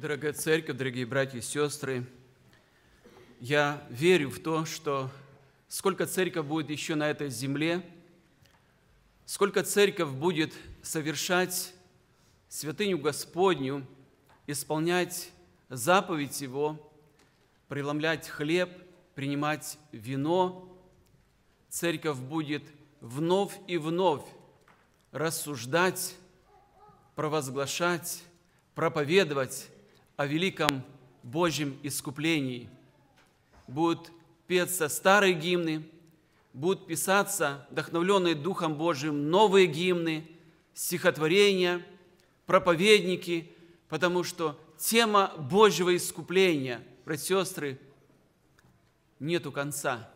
Дорогая церковь, дорогие братья и сестры, я верю в то, что сколько церковь будет еще на этой земле, сколько церковь будет совершать святыню Господню, исполнять заповедь Его, преломлять хлеб, принимать вино, церковь будет вновь и вновь рассуждать, провозглашать, проповедовать о великом Божьем искуплении. Будут петься старые гимны, будут писаться, вдохновленные Духом Божьим, новые гимны, стихотворения, проповедники, потому что тема Божьего искупления, братья и сестры, нету конца.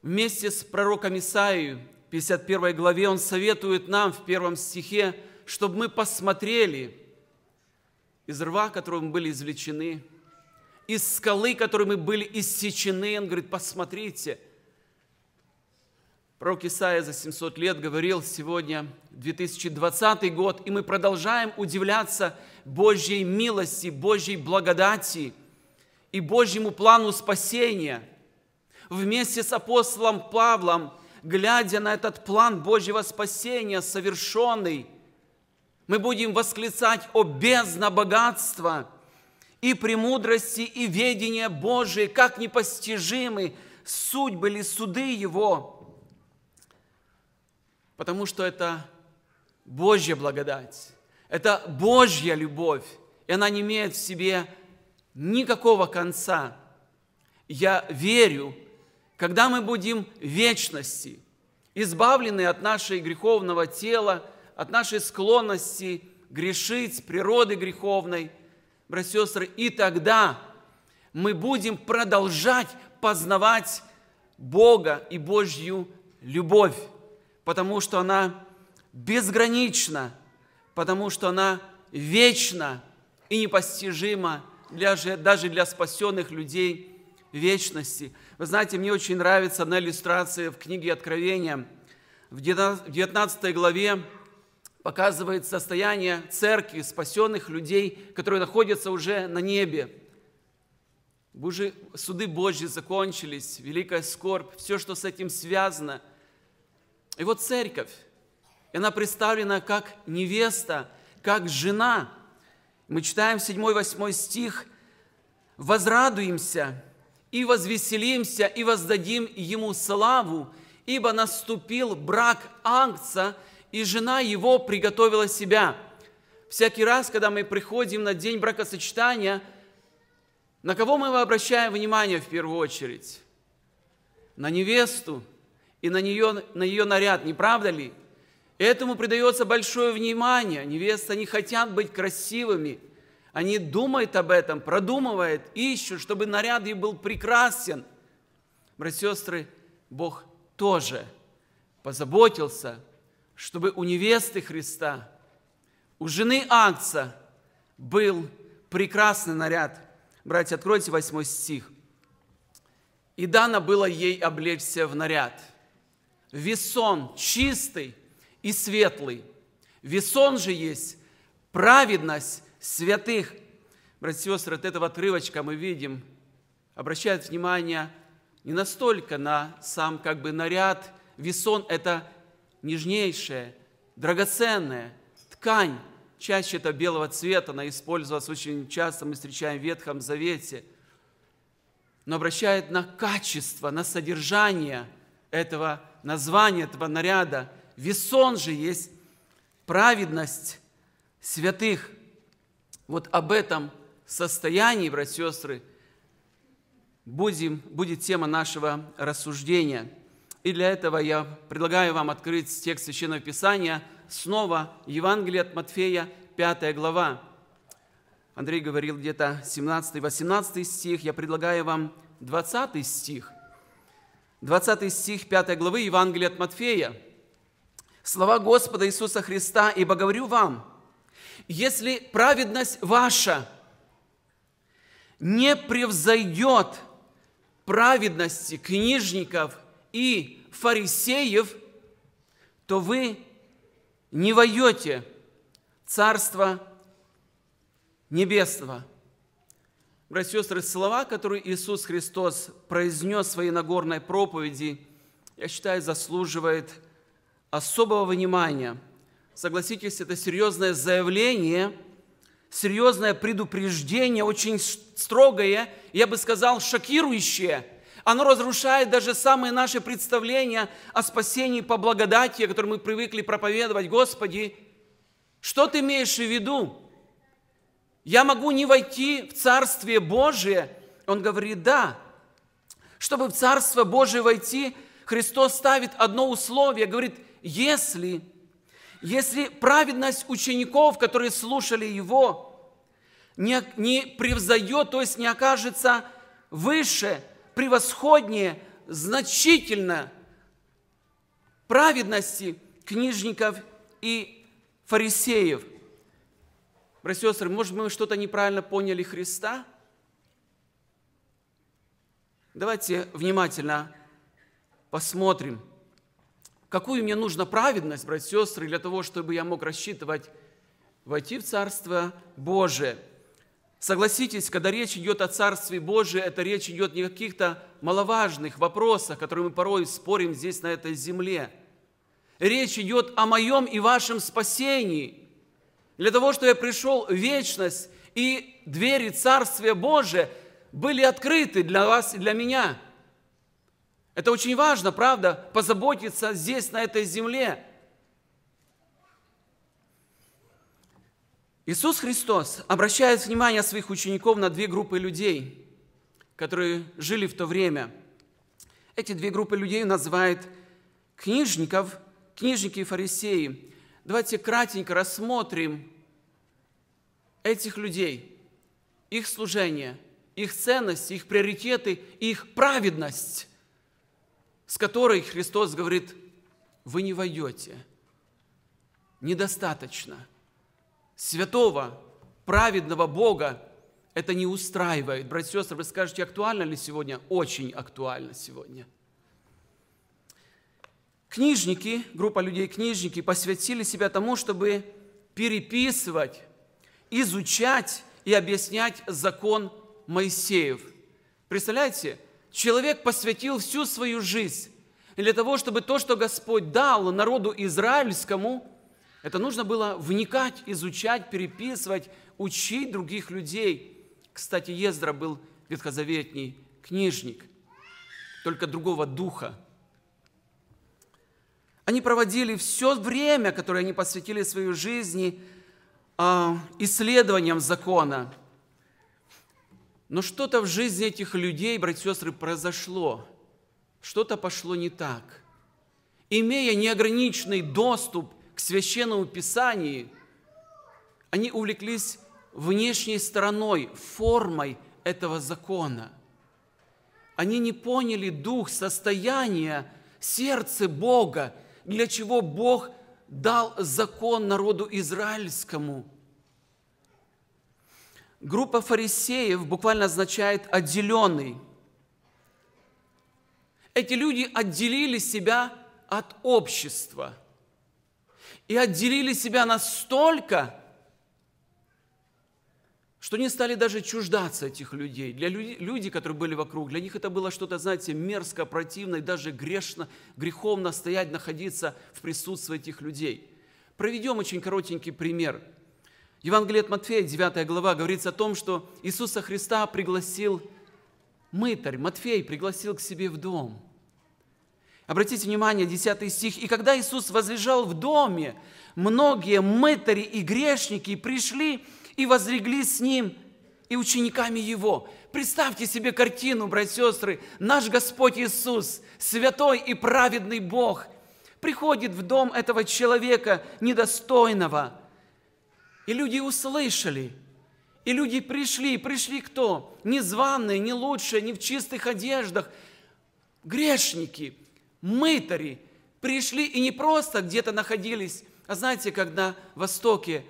Вместе с пророком Исаию, в 51 главе, он советует нам в первом стихе, чтобы мы посмотрели – из рва, которым мы были извлечены, из скалы, которой мы были иссечены. Он говорит, посмотрите. Пророк Исаия за 700 лет говорил сегодня 2020 год, и мы продолжаем удивляться Божьей милости, Божьей благодати и Божьему плану спасения. Вместе с апостолом Павлом, глядя на этот план Божьего спасения, совершенный – мы будем восклицать о бездна богатства и премудрости и ведения Божие, как непостижимы судьбы или суды Его, потому что это Божья благодать, это Божья любовь, и она не имеет в себе никакого конца. Я верю, когда мы будем в вечности, избавлены от нашей греховного тела – от нашей склонности грешить, природы греховной, братья и сестры, и тогда мы будем продолжать познавать Бога и Божью любовь, потому что она безгранична, потому что она вечна и непостижима для, даже для спасенных людей вечности. Вы знаете, мне очень нравится одна иллюстрация в книге Откровения. В 19 главе показывает состояние церкви, спасенных людей, которые находятся уже на небе. Уже суды Божьи закончились, великая скорбь, все, что с этим связано. И вот церковь, она представлена как невеста, как жена. Мы читаем 7-8 стих «Возрадуемся и возвеселимся, и воздадим Ему славу, ибо наступил брак Ангца, и жена его приготовила себя. Всякий раз, когда мы приходим на день бракосочетания, на кого мы обращаем внимание в первую очередь? На невесту и на, нее, на ее наряд, не правда ли? Этому придается большое внимание. Невесты, они хотят быть красивыми. Они думают об этом, продумывают, ищут, чтобы наряд ей был прекрасен. Братья сестры, Бог тоже позаботился – чтобы у невесты Христа, у жены Акца был прекрасный наряд. Братья, откройте 8 стих. «И дано было ей облечься в наряд, весон чистый и светлый. Весон же есть праведность святых». Братья и сестры, от этого отрывочка мы видим, обращает внимание не настолько на сам как бы наряд, весон – это нежнейшая, драгоценная ткань, чаще это белого цвета, она использовалась очень часто, мы встречаем в Ветхом Завете, но обращает на качество, на содержание этого названия, этого наряда. Весон же есть праведность святых. Вот об этом состоянии, братья и сестры, будем, будет тема нашего рассуждения – и для этого я предлагаю вам открыть текст Священного Писания, снова Евангелие от Матфея, 5 глава. Андрей говорил где-то 17-18 стих, я предлагаю вам 20 стих. 20 стих 5 главы Евангелия от Матфея. Слова Господа Иисуса Христа, ибо говорю вам, если праведность ваша не превзойдет праведности книжников – и фарисеев, то вы не войдете Царство Небесного. Братья и сестры, слова, которые Иисус Христос произнес в своей Нагорной проповеди, я считаю, заслуживает особого внимания. Согласитесь, это серьезное заявление, серьезное предупреждение, очень строгое, я бы сказал, шокирующее – оно разрушает даже самые наши представления о спасении по благодати, о котором мы привыкли проповедовать. Господи, что ты имеешь в виду? Я могу не войти в Царствие Божие? Он говорит, да. Чтобы в Царство Божие войти, Христос ставит одно условие, говорит, если, если праведность учеников, которые слушали Его, не, не превзойдет, то есть не окажется выше превосходнее значительно праведности книжников и фарисеев. Братья и сестры, может, мы что-то неправильно поняли Христа? Давайте внимательно посмотрим, какую мне нужна праведность, братья и сестры, для того, чтобы я мог рассчитывать войти в Царство Божие – Согласитесь, когда речь идет о Царстве Божьем, это речь идет не о каких-то маловажных вопросах, которые мы порой спорим здесь, на этой земле. Речь идет о моем и вашем спасении. Для того, что я пришел в вечность, и двери Царствия Божия были открыты для вас и для меня. Это очень важно, правда, позаботиться здесь, на этой земле – Иисус Христос обращает внимание своих учеников на две группы людей, которые жили в то время. Эти две группы людей он называет книжников, книжники и фарисеи. Давайте кратенько рассмотрим этих людей, их служение, их ценности, их приоритеты, их праведность, с которой Христос говорит, вы не войдете, недостаточно – святого, праведного Бога это не устраивает. Братья и сестры, вы скажете, актуально ли сегодня? Очень актуально сегодня. Книжники, группа людей книжники, посвятили себя тому, чтобы переписывать, изучать и объяснять закон Моисеев. Представляете, человек посвятил всю свою жизнь для того, чтобы то, что Господь дал народу израильскому – это нужно было вникать, изучать, переписывать, учить других людей. Кстати, Ездра был ветхозаветний книжник, только другого духа. Они проводили все время, которое они посвятили своей жизни а, исследованиям закона. Но что-то в жизни этих людей, братья и сестры, произошло. Что-то пошло не так. Имея неограниченный доступ к священному писанию, они увлеклись внешней стороной, формой этого закона. Они не поняли дух, состояние, сердце Бога, для чего Бог дал закон народу израильскому. Группа фарисеев буквально означает «отделенный». Эти люди отделили себя от общества – и отделили себя настолько, что не стали даже чуждаться этих людей. Для людей, которые были вокруг, для них это было что-то, знаете, мерзко, противно и даже грешно, греховно стоять, находиться в присутствии этих людей. Проведем очень коротенький пример. Евангелие от Матфея, 9 глава, говорится о том, что Иисуса Христа пригласил мытарь, Матфей пригласил к себе в дом. Обратите внимание, 10 стих. «И когда Иисус возлежал в доме, многие мытари и грешники пришли и возлегли с Ним и учениками Его». Представьте себе картину, братья и сестры. Наш Господь Иисус, святой и праведный Бог, приходит в дом этого человека недостойного. И люди услышали – и люди пришли, пришли кто? Незваные, не лучшие, не в чистых одеждах. Грешники, мытари, пришли и не просто где-то находились, а знаете, когда на Востоке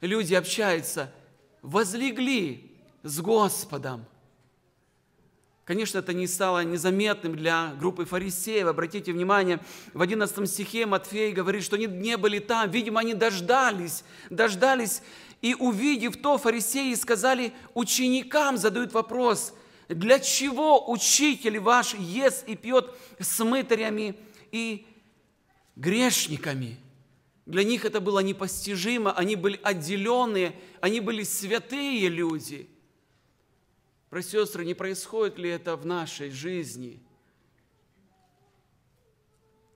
люди общаются, возлегли с Господом. Конечно, это не стало незаметным для группы фарисеев. Обратите внимание, в 11 стихе Матфей говорит, что они не были там. Видимо, они дождались, дождались. И увидев то, фарисеи сказали ученикам, задают вопрос – для чего учитель ваш ест и пьет с мытарями и грешниками? Для них это было непостижимо, они были отделенные, они были святые люди. Про сестры, не происходит ли это в нашей жизни?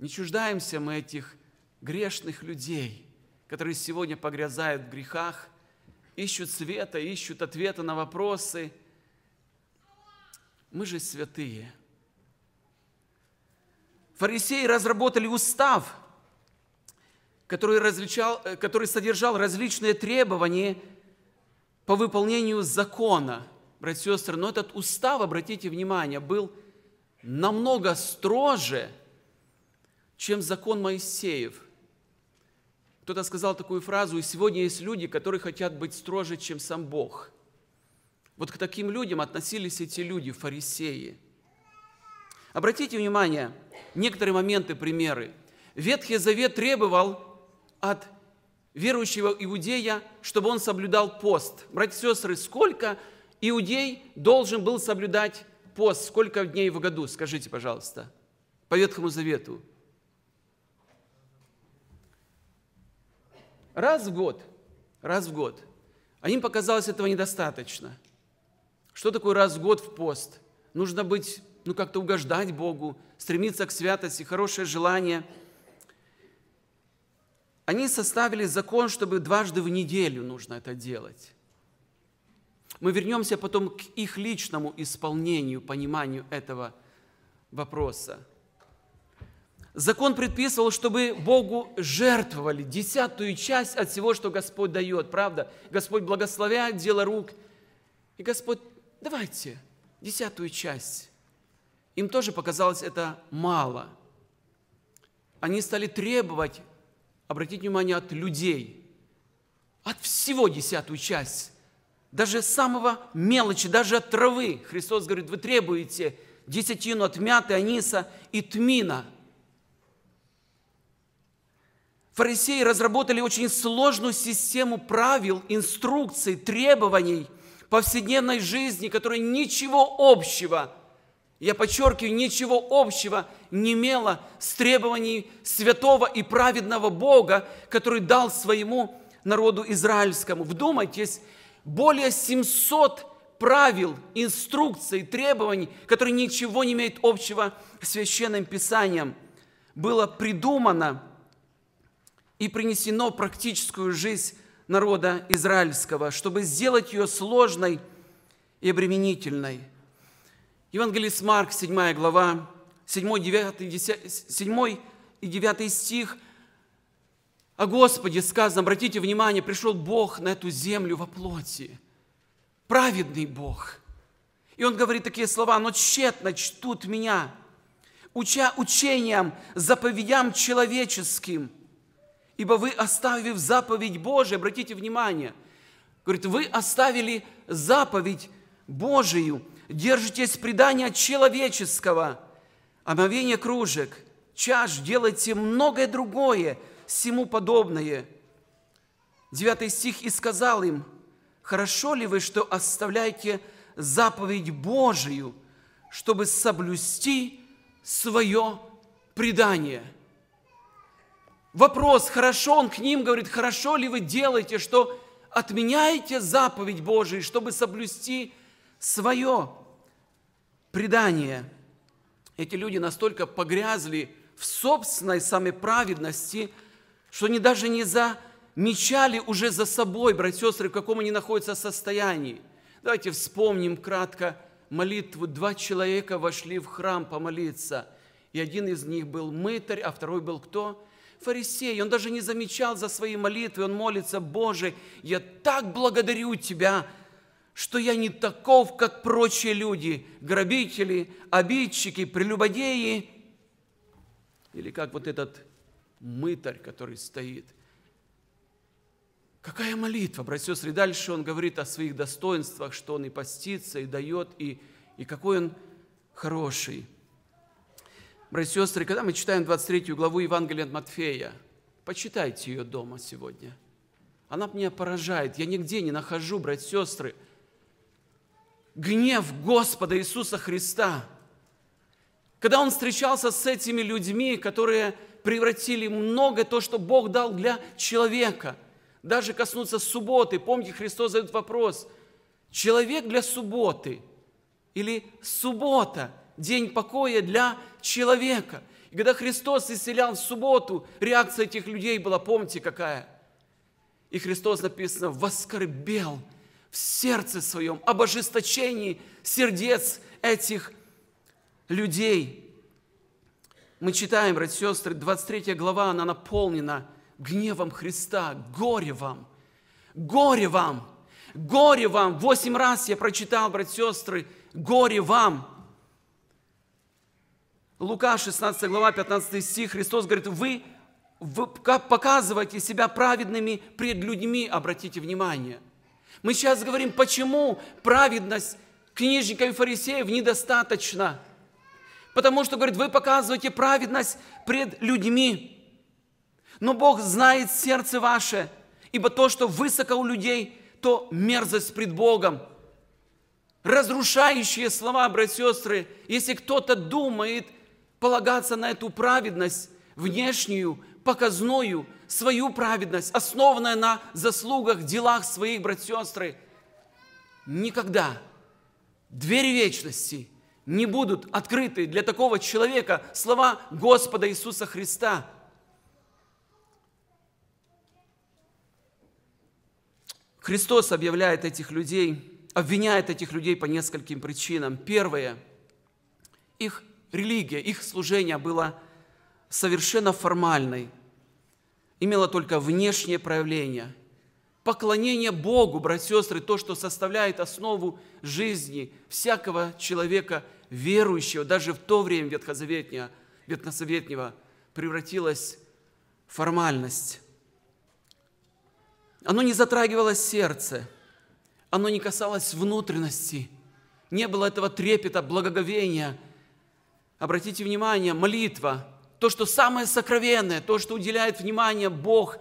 Не чуждаемся мы этих грешных людей, которые сегодня погрязают в грехах, ищут света, ищут ответа на вопросы – мы же святые. Фарисеи разработали устав, который, различал, э, который содержал различные требования по выполнению закона, братья и сестры. Но этот устав, обратите внимание, был намного строже, чем закон Моисеев. Кто-то сказал такую фразу, и сегодня есть люди, которые хотят быть строже, чем сам Бог – вот к таким людям относились эти люди, фарисеи. Обратите внимание, некоторые моменты, примеры. Ветхий Завет требовал от верующего иудея, чтобы он соблюдал пост. Братья и сестры, сколько иудей должен был соблюдать пост? Сколько дней в году? Скажите, пожалуйста, по Ветхому Завету. Раз в год. Раз в год. А им показалось этого недостаточно – что такое раз в год в пост? Нужно быть, ну как-то угождать Богу, стремиться к святости, хорошее желание. Они составили закон, чтобы дважды в неделю нужно это делать. Мы вернемся потом к их личному исполнению, пониманию этого вопроса. Закон предписывал, чтобы Богу жертвовали десятую часть от всего, что Господь дает, правда? Господь благословляет дело рук, и Господь давайте десятую часть. Им тоже показалось это мало. Они стали требовать, обратить внимание, от людей, от всего десятую часть, даже самого мелочи, даже от травы. Христос говорит, вы требуете десятину от мяты, аниса и тмина. Фарисеи разработали очень сложную систему правил, инструкций, требований – повседневной жизни, которая ничего общего, я подчеркиваю, ничего общего не имела с требований святого и праведного Бога, который дал своему народу израильскому. Вдумайтесь, более 700 правил, инструкций, требований, которые ничего не имеют общего с священным писанием, было придумано и принесено в практическую жизнь народа израильского, чтобы сделать ее сложной и обременительной. Евангелист Марк, 7 глава, 7, 9, 10, 7 и 9 стих о Господе сказано, обратите внимание, пришел Бог на эту землю во плоти, праведный Бог. И он говорит такие слова, но тщетно чтут меня, уча учениям, заповедям человеческим – ибо вы, оставив заповедь Божию, обратите внимание, говорит, вы оставили заповедь Божию, держитесь предания человеческого, омовение кружек, чаш, делайте многое другое, всему подобное. Девятый стих, «И сказал им, хорошо ли вы, что оставляете заповедь Божию, чтобы соблюсти свое предание?» Вопрос, хорошо он к ним говорит, хорошо ли вы делаете, что отменяете заповедь Божию, чтобы соблюсти свое предание. Эти люди настолько погрязли в собственной самоправедности, что они даже не замечали уже за собой, братья и сестры, в каком они находятся состоянии. Давайте вспомним кратко молитву. Два человека вошли в храм помолиться, и один из них был мытарь, а второй был кто? фарисей, он даже не замечал за свои молитвы, он молится, Боже, я так благодарю Тебя, что я не таков, как прочие люди, грабители, обидчики, прелюбодеи, или как вот этот мытарь, который стоит. Какая молитва, братья и дальше он говорит о своих достоинствах, что он и постится, и дает, и, и какой он хороший братья и сестры, когда мы читаем 23 главу Евангелия от Матфея, почитайте ее дома сегодня. Она меня поражает. Я нигде не нахожу, братья и сестры, гнев Господа Иисуса Христа. Когда Он встречался с этими людьми, которые превратили многое то, что Бог дал для человека, даже коснуться субботы. Помните, Христос задает вопрос, человек для субботы или суббота – день покоя для человека. И когда Христос исцелял в субботу, реакция этих людей была, помните, какая? И Христос, написано, воскорбел в сердце своем об ожесточении сердец этих людей. Мы читаем, братья и сестры, 23 глава, она наполнена гневом Христа. Горе вам! Горе вам! Горе вам! Восемь раз я прочитал, братья и сестры, горе вам! Лука, 16 глава, 15 стих, Христос говорит, вы, вы показываете себя праведными пред людьми, обратите внимание. Мы сейчас говорим, почему праведность книжников и фарисеев недостаточна, Потому что, говорит, вы показываете праведность пред людьми. Но Бог знает сердце ваше, ибо то, что высоко у людей, то мерзость пред Богом – разрушающие слова, братья и сестры, если кто-то думает, полагаться на эту праведность внешнюю, показную, свою праведность, основанная на заслугах, делах своих братьев и сестры. Никогда двери вечности не будут открыты для такого человека слова Господа Иисуса Христа. Христос объявляет этих людей, обвиняет этих людей по нескольким причинам. Первое, их религия, их служение было совершенно формальной, имело только внешнее проявление. Поклонение Богу, братья и сестры, то, что составляет основу жизни всякого человека, верующего, даже в то время ветхозаветнего, ветхозаветнего превратилось в формальность. Оно не затрагивало сердце, оно не касалось внутренности, не было этого трепета, благоговения – Обратите внимание, молитва, то, что самое сокровенное, то, что уделяет внимание Бог,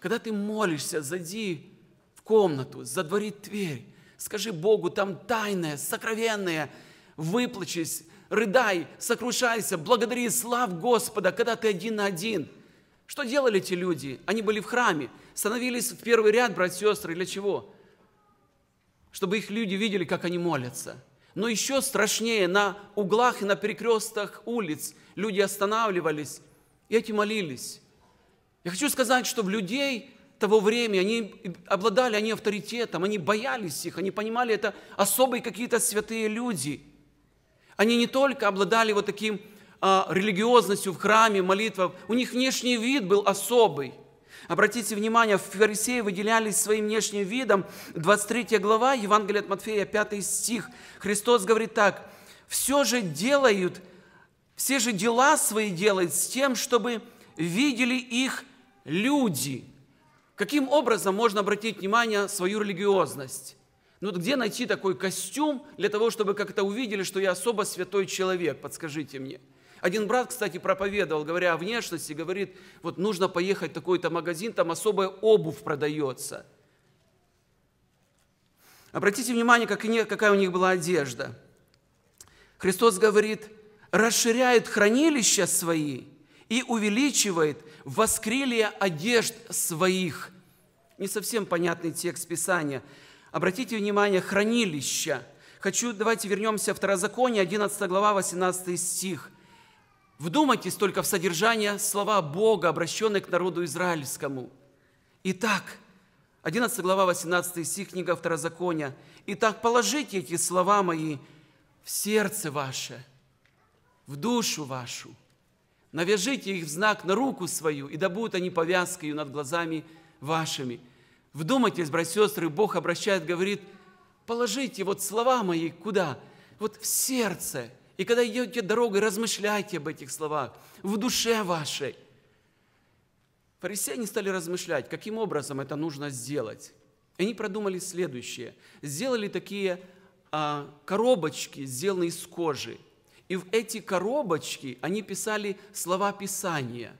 когда ты молишься, зайди в комнату, задвори дверь, скажи Богу, там тайное, сокровенное, выплачись, рыдай, сокрушайся, благодари, слав Господа, когда ты один на один. Что делали эти люди? Они были в храме, становились в первый ряд, брать сестры, для чего? Чтобы их люди видели, как они молятся – но еще страшнее, на углах и на перекрестках улиц люди останавливались, и эти молились. Я хочу сказать, что в людей того времени они обладали они авторитетом, они боялись их, они понимали, это особые какие-то святые люди. Они не только обладали вот таким а, религиозностью в храме, молитвах, у них внешний вид был особый – Обратите внимание, фарисеи выделялись своим внешним видом. 23 глава Евангелия от Матфея, 5 стих. Христос говорит так, «Все же делают, все же дела свои делают с тем, чтобы видели их люди». Каким образом можно обратить внимание свою религиозность? Ну где найти такой костюм для того, чтобы как-то увидели, что я особо святой человек, подскажите мне – один брат, кстати, проповедовал, говоря о внешности, говорит, вот нужно поехать в такой-то магазин, там особая обувь продается. Обратите внимание, какая у них была одежда. Христос говорит, расширяет хранилища свои и увеличивает воскрелие одежд своих. Не совсем понятный текст Писания. Обратите внимание, хранилища. Хочу, давайте вернемся в Второзаконие, 11 глава, 18 стих – Вдумайтесь только в содержание слова Бога, обращенные к народу израильскому. Итак, 11 глава, 18 стих, книга Второзакония. «Итак, положите эти слова мои в сердце ваше, в душу вашу, навяжите их в знак на руку свою, и да будут они повязкою над глазами вашими». Вдумайтесь, братья и сестры, Бог обращает, говорит, положите вот слова мои куда? Вот в сердце – и когда идете дорогой, размышляйте об этих словах в душе вашей. Фарисеи стали размышлять, каким образом это нужно сделать. они продумали следующее. Сделали такие а, коробочки, сделанные из кожи. И в эти коробочки они писали слова Писания.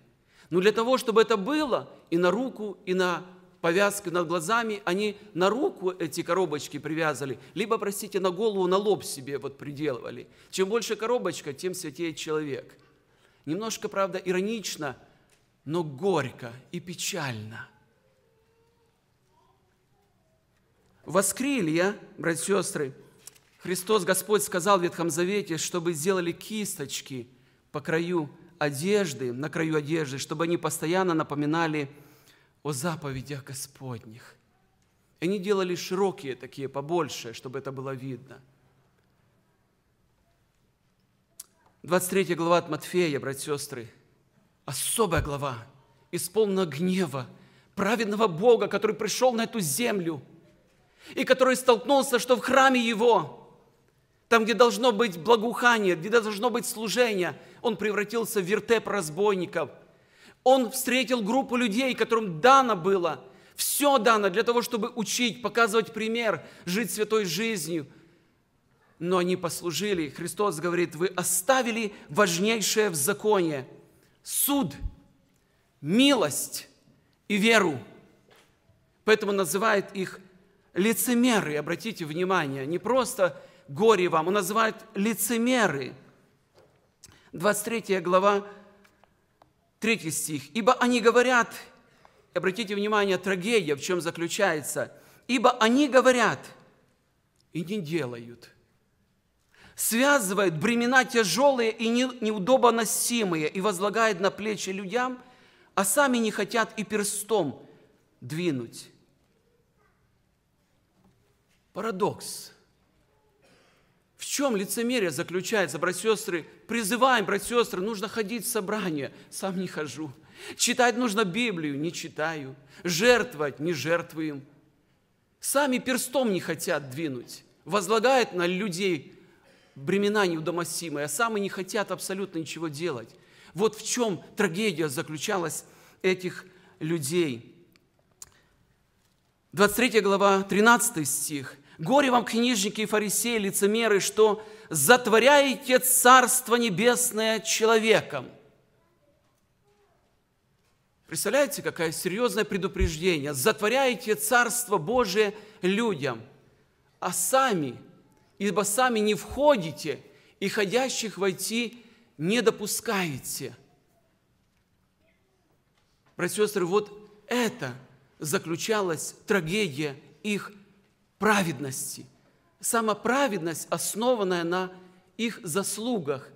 Но для того, чтобы это было и на руку, и на повязки над глазами, они на руку эти коробочки привязывали, либо, простите, на голову, на лоб себе вот приделывали. Чем больше коробочка, тем святее человек. Немножко, правда, иронично, но горько и печально. Воскрилья, братья и сестры, Христос Господь сказал в Ветхом Завете, чтобы сделали кисточки по краю одежды, на краю одежды, чтобы они постоянно напоминали о заповедях Господних. И они делали широкие такие, побольше, чтобы это было видно. 23 глава от Матфея, братья и сестры, особая глава, исполнена гнева праведного Бога, который пришел на эту землю и который столкнулся, что в храме его, там, где должно быть благоухание, где должно быть служение, он превратился в вертеп разбойников – он встретил группу людей, которым дано было, все дано для того, чтобы учить, показывать пример, жить святой жизнью. Но они послужили. Христос говорит, вы оставили важнейшее в законе – суд, милость и веру. Поэтому называет их лицемеры. Обратите внимание, не просто горе вам, он называет лицемеры. 23 глава Третий стих. «Ибо они говорят...» Обратите внимание, трагедия в чем заключается. «Ибо они говорят и не делают» связывают бремена тяжелые и неудобоносимые и возлагают на плечи людям, а сами не хотят и перстом двинуть. Парадокс чем лицемерие заключается, братья и сестры? Призываем, братья и сестры, нужно ходить в собрание. Сам не хожу. Читать нужно Библию, не читаю. Жертвовать, не жертвуем. Сами перстом не хотят двинуть. Возлагают на людей бремена неудомосимые, а сами не хотят абсолютно ничего делать. Вот в чем трагедия заключалась этих людей. 23 глава, 13 стих. Горе вам, книжники и фарисеи, лицемеры, что затворяете Царство Небесное человеком. Представляете, какое серьезное предупреждение. Затворяете Царство Божие людям, а сами, ибо сами не входите, и ходящих войти не допускаете. Братья и сестры, вот это заключалась трагедия их праведности. Сама праведность, основанная на их заслугах,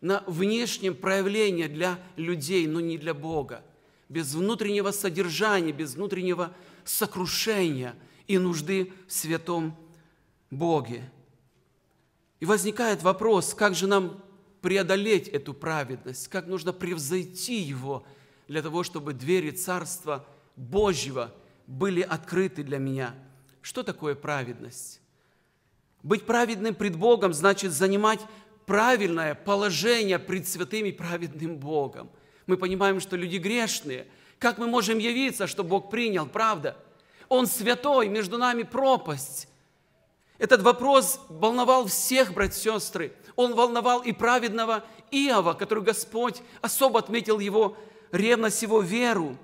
на внешнем проявлении для людей, но не для Бога. Без внутреннего содержания, без внутреннего сокрушения и нужды в святом Боге. И возникает вопрос, как же нам преодолеть эту праведность, как нужно превзойти его для того, чтобы двери Царства Божьего были открыты для меня – что такое праведность? Быть праведным пред Богом значит занимать правильное положение пред святым и праведным Богом. Мы понимаем, что люди грешные. Как мы можем явиться, что Бог принял, правда? Он святой, между нами пропасть. Этот вопрос волновал всех, братья и сестры. Он волновал и праведного Иова, который Господь особо отметил его ревность, его веру.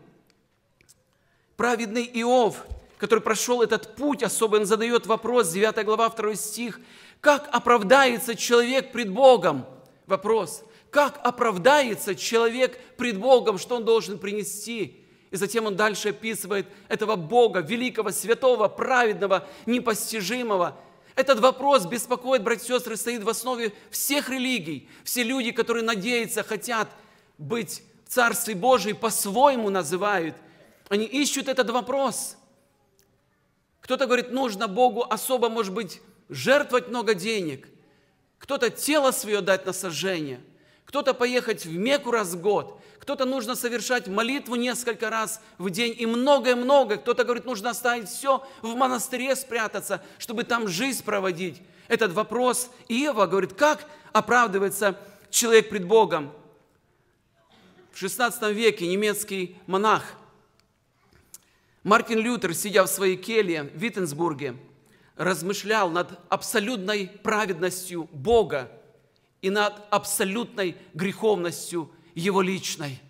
Праведный Иов – который прошел этот путь, особенно задает вопрос, 9 глава, 2 стих, как оправдается человек пред Богом? Вопрос, как оправдается человек пред Богом, что он должен принести? И затем он дальше описывает этого Бога, великого, святого, праведного, непостижимого. Этот вопрос беспокоит, братья и сестры, стоит в основе всех религий. Все люди, которые надеются, хотят быть в Царстве Божьем, по-своему называют. Они ищут этот вопрос. Кто-то говорит, нужно Богу особо, может быть, жертвовать много денег. Кто-то тело свое дать на сожжение. Кто-то поехать в Мекку раз в год. Кто-то нужно совершать молитву несколько раз в день и многое-многое. Кто-то говорит, нужно оставить все в монастыре спрятаться, чтобы там жизнь проводить. Этот вопрос Иова говорит, как оправдывается человек пред Богом? В 16 веке немецкий монах – Мартин Лютер, сидя в своей келье в Виттенсбурге, размышлял над абсолютной праведностью Бога и над абсолютной греховностью его личной.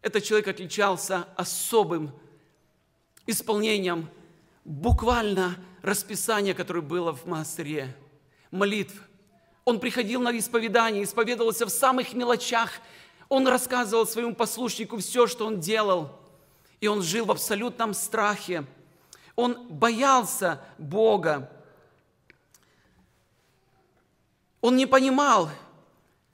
Этот человек отличался особым исполнением буквально расписания, которое было в монастыре, молитв. Он приходил на исповедание, исповедовался в самых мелочах. Он рассказывал своему послушнику все, что он делал – и он жил в абсолютном страхе. Он боялся Бога. Он не понимал,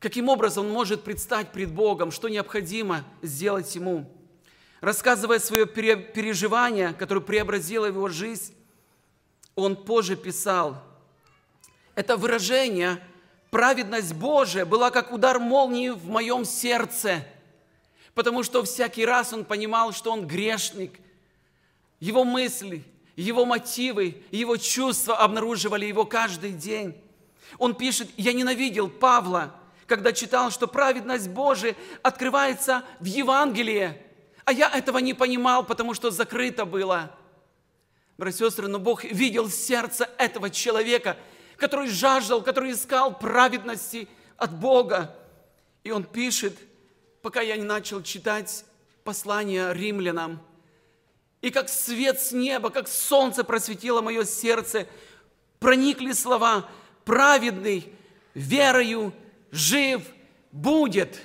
каким образом он может предстать пред Богом, что необходимо сделать ему. Рассказывая свое переживание, которое преобразило его жизнь, он позже писал, это выражение «праведность Божия была как удар молнии в моем сердце», потому что всякий раз он понимал, что он грешник. Его мысли, его мотивы, его чувства обнаруживали его каждый день. Он пишет, я ненавидел Павла, когда читал, что праведность Божия открывается в Евангелии, а я этого не понимал, потому что закрыто было. Братья и сестры, но Бог видел сердце этого человека, который жаждал, который искал праведности от Бога. И он пишет – пока я не начал читать послание римлянам. И как свет с неба, как солнце просветило мое сердце, проникли слова «праведный верою жив будет».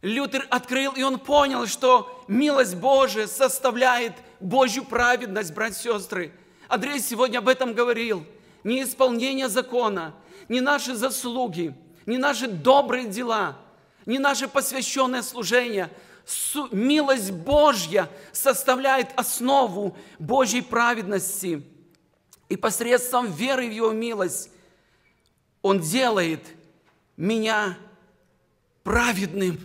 Лютер открыл, и он понял, что милость Божия составляет Божью праведность, братья и сестры. Андрей сегодня об этом говорил. Не исполнение закона, не наши заслуги, не наши добрые дела – не наше посвященное служение. Милость Божья составляет основу Божьей праведности. И посредством веры в Его милость Он делает меня праведным.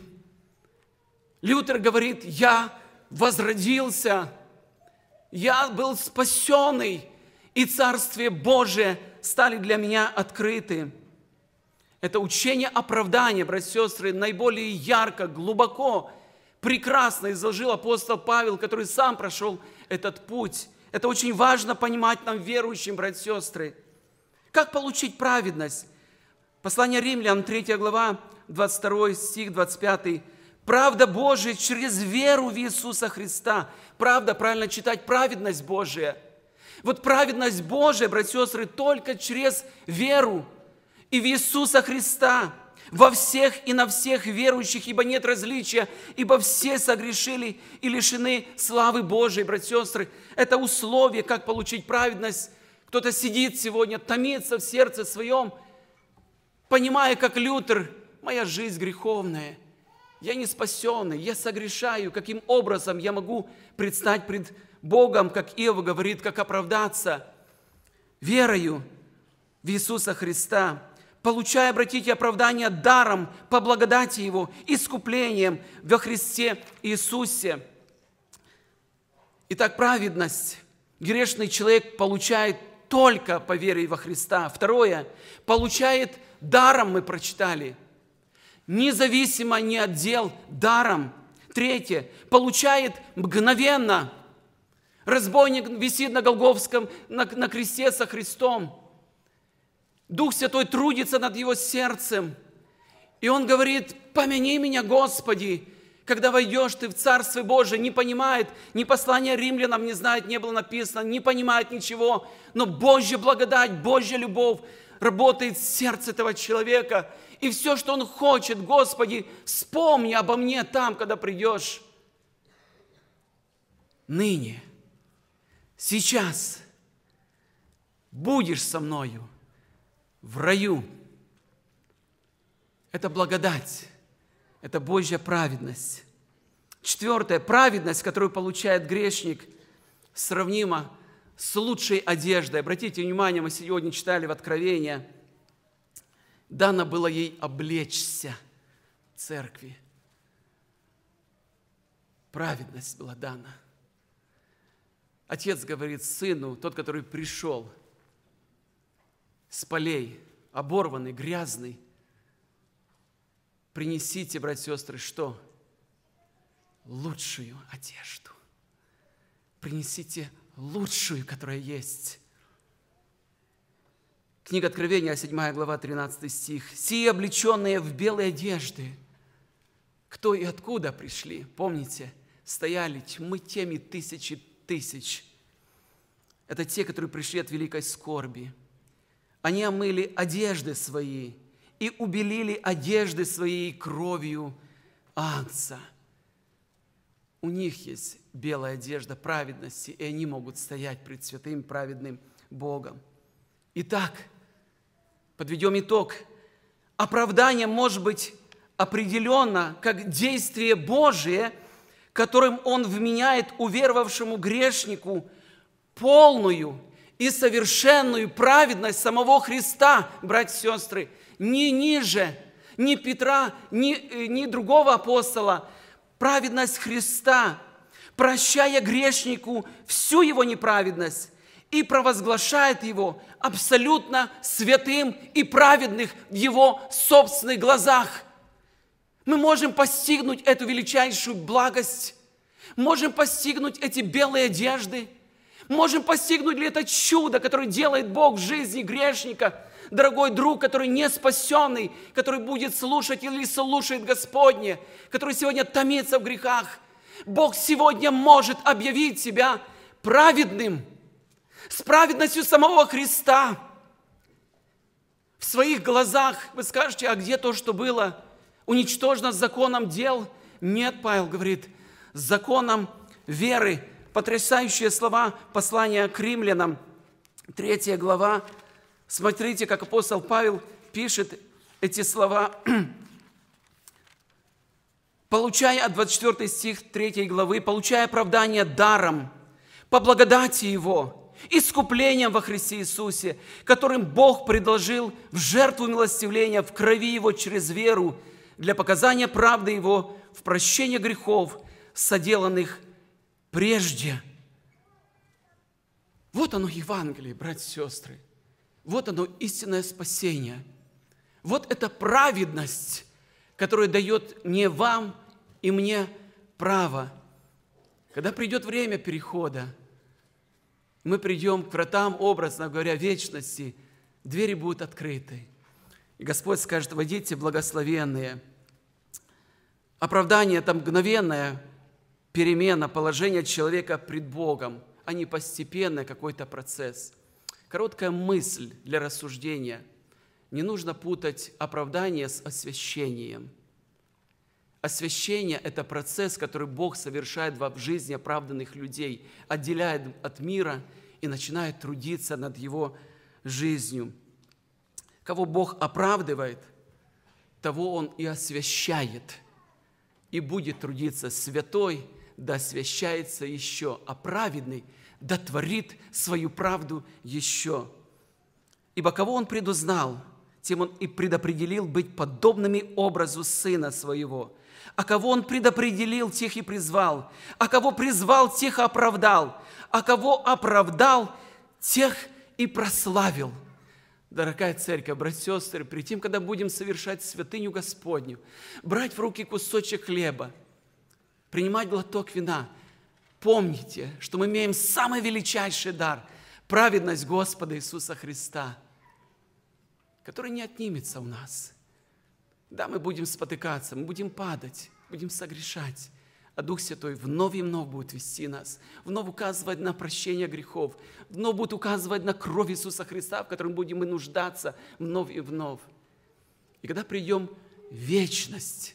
Лютер говорит, я возродился, я был спасенный, и Царствие Божие стали для меня открыты. Это учение оправдания, братья и сестры, наиболее ярко, глубоко, прекрасно изложил апостол Павел, который сам прошел этот путь. Это очень важно понимать нам, верующим, братья и сестры. Как получить праведность? Послание римлян, 3 глава, 22 стих, 25. Правда Божия через веру в Иисуса Христа. Правда, правильно читать, праведность Божия. Вот праведность Божия, братья и сестры, только через веру – и в Иисуса Христа, во всех и на всех верующих, ибо нет различия, ибо все согрешили и лишены славы Божией, братья и сестры. Это условие, как получить праведность. Кто-то сидит сегодня, томится в сердце своем, понимая, как Лютер, моя жизнь греховная, я не спасенный, я согрешаю, каким образом я могу предстать пред Богом, как Ива говорит, как оправдаться верою в Иисуса Христа – получая, обратите, оправдание даром, по благодати Его, искуплением во Христе Иисусе. Итак, праведность. Грешный человек получает только по вере во Христа. Второе, получает даром, мы прочитали, независимо ни от дел, даром. Третье, получает мгновенно. Разбойник висит на Голговском, на, на кресте со Христом. Дух Святой трудится над его сердцем. И он говорит, помяни меня, Господи, когда войдешь ты в Царство Божие, не понимает, ни послание римлянам не знает, не было написано, не понимает ничего, но Божья благодать, Божья любовь работает в сердце этого человека. И все, что он хочет, Господи, вспомни обо мне там, когда придешь. Ныне, сейчас будешь со мною – в раю. Это благодать, это Божья праведность. Четвертое, праведность, которую получает грешник, сравнима с лучшей одеждой. Обратите внимание, мы сегодня читали в Откровении, дано было ей облечься церкви. Праведность была дана. Отец говорит сыну, тот, который пришел – с полей, оборванный, грязный. Принесите, братья и сестры, что? Лучшую одежду. Принесите лучшую, которая есть. Книга Откровения, 7 глава, 13 стих. «Сие облеченные в белые одежды, кто и откуда пришли, помните, стояли тьмы теми тысячи тысяч. Это те, которые пришли от великой скорби, они омыли одежды свои и убелили одежды своей кровью Агнца. У них есть белая одежда праведности, и они могут стоять пред святым праведным Богом. Итак, подведем итог. Оправдание может быть определенно как действие Божие, которым Он вменяет уверовавшему грешнику полную и совершенную праведность самого Христа, братья и сестры, ни ниже, ни Петра, ни, э, ни другого апостола. Праведность Христа, прощая грешнику всю его неправедность и провозглашает его абсолютно святым и праведных в его собственных глазах. Мы можем постигнуть эту величайшую благость, можем постигнуть эти белые одежды – Можем постигнуть ли это чудо, которое делает Бог в жизни грешника, дорогой друг, который не спасенный, который будет слушать или слушает Господне, который сегодня томится в грехах. Бог сегодня может объявить себя праведным, с праведностью самого Христа. В своих глазах вы скажете, а где то, что было? Уничтожено законом дел? Нет, Павел говорит, законом веры – потрясающие слова послания к римлянам, третья глава. Смотрите, как апостол Павел пишет эти слова, получая от 24 стих 3 главы, получая оправдание даром, по благодати Его, искуплением во Христе Иисусе, которым Бог предложил в жертву милостивления в крови Его через веру для показания правды Его в прощении грехов, соделанных прежде. Вот оно Евангелие, братья и сестры. Вот оно истинное спасение. Вот эта праведность, которая дает мне вам и мне право. Когда придет время перехода, мы придем к вратам, образно говоря, вечности, двери будут открыты. И Господь скажет, водите благословенные. Оправдание там мгновенное, перемена положения человека пред Богом, а не постепенный какой-то процесс. Короткая мысль для рассуждения. Не нужно путать оправдание с освящением. Освящение – это процесс, который Бог совершает в жизни оправданных людей, отделяет от мира и начинает трудиться над его жизнью. Кого Бог оправдывает, того Он и освящает, и будет трудиться святой – да освящается еще, а праведный да творит свою правду еще. Ибо кого он предузнал, тем он и предопределил быть подобными образу Сына Своего. А кого он предопределил, тех и призвал. А кого призвал, тех оправдал. А кого оправдал, тех и прославил. Дорогая церковь, братья сестры, при тем, когда будем совершать святыню Господню, брать в руки кусочек хлеба – принимать глоток вина, помните, что мы имеем самый величайший дар – праведность Господа Иисуса Христа, который не отнимется у нас. Да, мы будем спотыкаться, мы будем падать, будем согрешать, а Дух Святой вновь и вновь будет вести нас, вновь указывать на прощение грехов, вновь будет указывать на кровь Иисуса Христа, в котором будем мы нуждаться вновь и вновь. И когда придем вечность,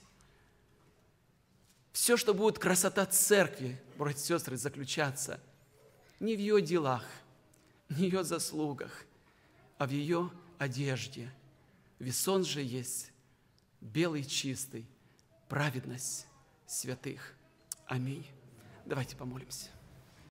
все, что будет красота церкви, братья и сестры, заключаться не в ее делах, не в ее заслугах, а в ее одежде. Весон же есть белый чистый, праведность святых. Аминь. Давайте помолимся.